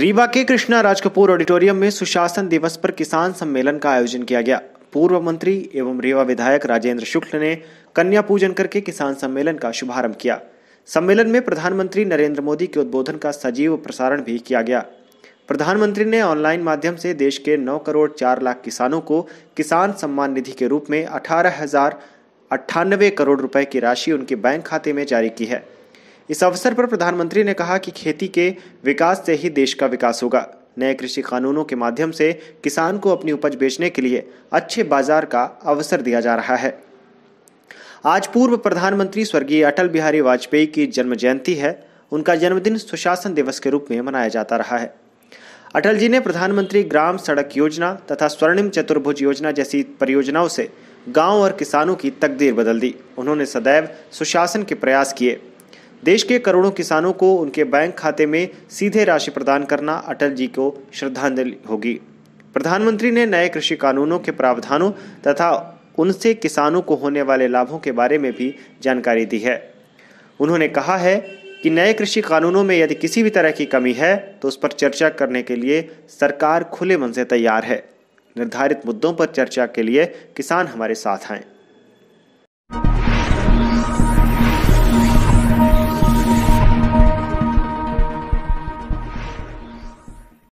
रीवा के कृष्णा राज कपूर ऑडिटोरियम में सुशासन दिवस पर किसान सम्मेलन का आयोजन किया गया पूर्व मंत्री एवं रीवा विधायक राजेंद्र शुक्ल ने कन्या पूजन करके किसान सम्मेलन का शुभारंभ किया सम्मेलन में प्रधानमंत्री नरेंद्र मोदी के उद्बोधन का सजीव प्रसारण भी किया गया प्रधानमंत्री ने ऑनलाइन माध्यम से देश के 9 करोड़ 4 लाख किसानों को किसान सम्मान निधि के रूप में अठारह हजार अट्ठानबे करोड़ रुपए की राशि उनके बैंक खाते में जारी की है इस अवसर पर प्रधानमंत्री ने कहा कि खेती के विकास से ही देश का विकास होगा नए कृषि कानूनों के माध्यम से किसान को अपनी उपज बेचने के लिए अच्छे बाजार का अवसर दिया जा रहा है आज पूर्व प्रधानमंत्री स्वर्गीय अटल बिहारी वाजपेयी की जन्म जयंती है उनका जन्मदिन सुशासन दिवस के रूप में मनाया जाता रहा है अटल जी ने प्रधानमंत्री ग्राम सड़क योजना तथा स्वर्णिम चतुर्भुज योजना जैसी परियोजनाओं से गांव और किसानों की तकदीर बदल दी उन्होंने सदैव सुशासन के प्रयास किए देश के करोड़ों किसानों को उनके बैंक खाते में सीधे राशि प्रदान करना अटल जी को श्रद्धांजलि होगी प्रधानमंत्री ने नए कृषि कानूनों के प्रावधानों तथा उनसे किसानों को होने वाले लाभों के बारे में भी जानकारी दी है उन्होंने कहा है कि नए कृषि कानूनों में यदि किसी भी तरह की कमी है तो उस पर चर्चा करने के लिए सरकार खुले मन से तैयार है निर्धारित मुद्दों पर चर्चा के लिए किसान हमारे साथ आएं।